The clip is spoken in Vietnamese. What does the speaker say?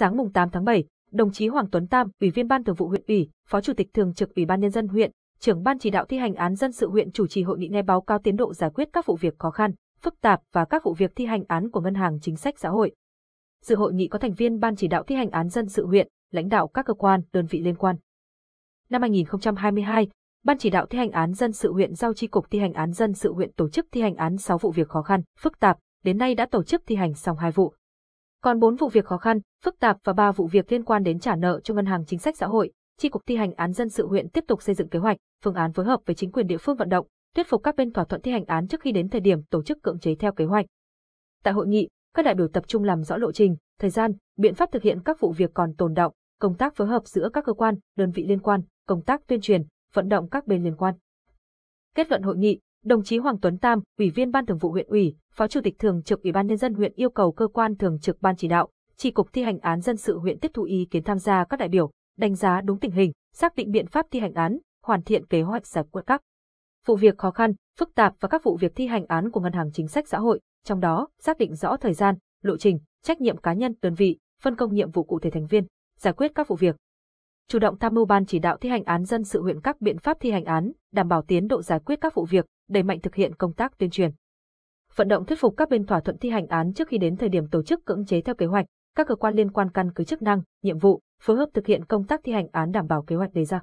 Sáng mùng 8 tháng 7, đồng chí Hoàng Tuấn Tam, Ủy viên Ban Thường vụ huyện ủy, Phó Chủ tịch thường trực Ủy ban nhân dân huyện, trưởng ban chỉ đạo thi hành án dân sự huyện chủ trì hội nghị nghe báo cáo tiến độ giải quyết các vụ việc khó khăn, phức tạp và các vụ việc thi hành án của ngân hàng chính sách xã hội. Dự hội nghị có thành viên ban chỉ đạo thi hành án dân sự huyện, lãnh đạo các cơ quan, đơn vị liên quan. Năm 2022, ban chỉ đạo thi hành án dân sự huyện giao chi cục thi hành án dân sự huyện tổ chức thi hành án 6 vụ việc khó khăn, phức tạp, đến nay đã tổ chức thi hành xong 2 vụ còn 4 vụ việc khó khăn, phức tạp và 3 vụ việc liên quan đến trả nợ cho ngân hàng chính sách xã hội. Chi cục thi hành án dân sự huyện tiếp tục xây dựng kế hoạch, phương án phối hợp với chính quyền địa phương vận động, thuyết phục các bên thỏa thuận thi hành án trước khi đến thời điểm tổ chức cưỡng chế theo kế hoạch. Tại hội nghị, các đại biểu tập trung làm rõ lộ trình, thời gian, biện pháp thực hiện các vụ việc còn tồn động, công tác phối hợp giữa các cơ quan, đơn vị liên quan, công tác tuyên truyền, vận động các bên liên quan. Kết luận hội nghị, Đồng chí Hoàng Tuấn Tam, Ủy viên Ban Thường vụ huyện ủy, Phó Chủ tịch Thường trực Ủy ban Nhân dân huyện yêu cầu cơ quan Thường trực Ban chỉ đạo, Tri cục thi hành án dân sự huyện tiếp thu ý kiến tham gia các đại biểu, đánh giá đúng tình hình, xác định biện pháp thi hành án, hoàn thiện kế hoạch giải quyết các vụ việc khó khăn, phức tạp và các vụ việc thi hành án của Ngân hàng Chính sách Xã hội, trong đó xác định rõ thời gian, lộ trình, trách nhiệm cá nhân, đơn vị, phân công nhiệm vụ cụ thể thành viên, giải quyết các vụ việc, chủ động tham mưu ban chỉ đạo thi hành án dân sự huyện các biện pháp thi hành án, đảm bảo tiến độ giải quyết các vụ việc, đẩy mạnh thực hiện công tác tuyên truyền. Vận động thuyết phục các bên thỏa thuận thi hành án trước khi đến thời điểm tổ chức cưỡng chế theo kế hoạch, các cơ quan liên quan căn cứ chức năng, nhiệm vụ, phối hợp thực hiện công tác thi hành án đảm bảo kế hoạch đề ra.